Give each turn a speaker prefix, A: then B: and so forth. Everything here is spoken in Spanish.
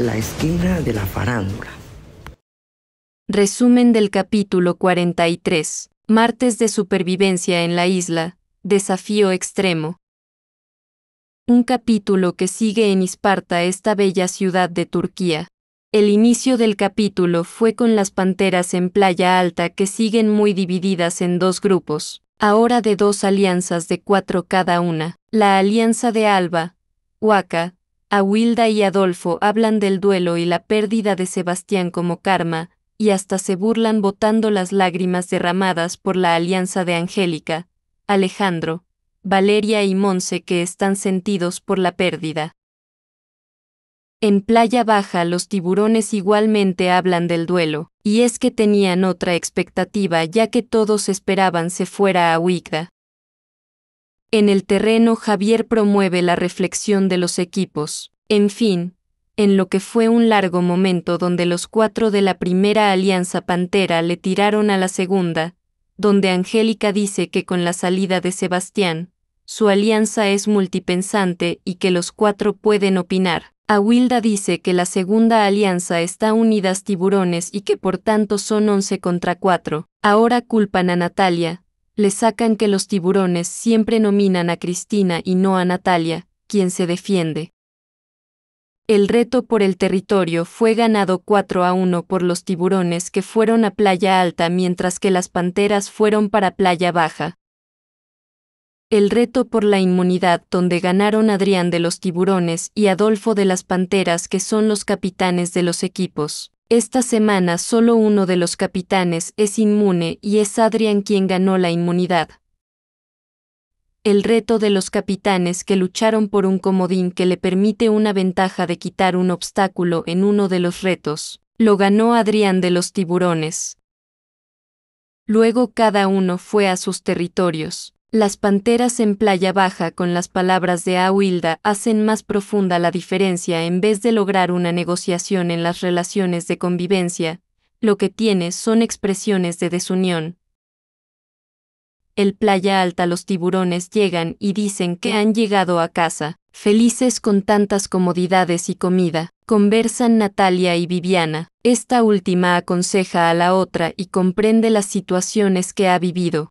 A: La esquina de la farándula. Resumen del capítulo 43. Martes de supervivencia en la isla. Desafío extremo. Un capítulo que sigue en Isparta esta bella ciudad de Turquía. El inicio del capítulo fue con las panteras en Playa Alta que siguen muy divididas en dos grupos, ahora de dos alianzas de cuatro cada una. La alianza de Alba, Huaca, a Wilda y Adolfo hablan del duelo y la pérdida de Sebastián como karma, y hasta se burlan botando las lágrimas derramadas por la alianza de Angélica, Alejandro, Valeria y Monse que están sentidos por la pérdida. En Playa Baja los tiburones igualmente hablan del duelo, y es que tenían otra expectativa ya que todos esperaban se fuera a Huigda. En el terreno Javier promueve la reflexión de los equipos. En fin, en lo que fue un largo momento donde los cuatro de la primera alianza Pantera le tiraron a la segunda, donde Angélica dice que con la salida de Sebastián, su alianza es multipensante y que los cuatro pueden opinar. A Wilda dice que la segunda alianza está unidas tiburones y que por tanto son 11 contra 4. Ahora culpan a Natalia, le sacan que los tiburones siempre nominan a Cristina y no a Natalia, quien se defiende. El reto por el territorio fue ganado 4 a 1 por los tiburones que fueron a playa alta mientras que las panteras fueron para playa baja. El reto por la inmunidad donde ganaron Adrián de los tiburones y Adolfo de las panteras que son los capitanes de los equipos. Esta semana solo uno de los capitanes es inmune y es Adrián quien ganó la inmunidad. El reto de los capitanes que lucharon por un comodín que le permite una ventaja de quitar un obstáculo en uno de los retos, lo ganó Adrián de los tiburones. Luego cada uno fue a sus territorios. Las panteras en playa baja con las palabras de Ahuilda hacen más profunda la diferencia en vez de lograr una negociación en las relaciones de convivencia, lo que tiene son expresiones de desunión. El playa alta los tiburones llegan y dicen que han llegado a casa, felices con tantas comodidades y comida. Conversan Natalia y Viviana. Esta última aconseja a la otra y comprende las situaciones que ha vivido.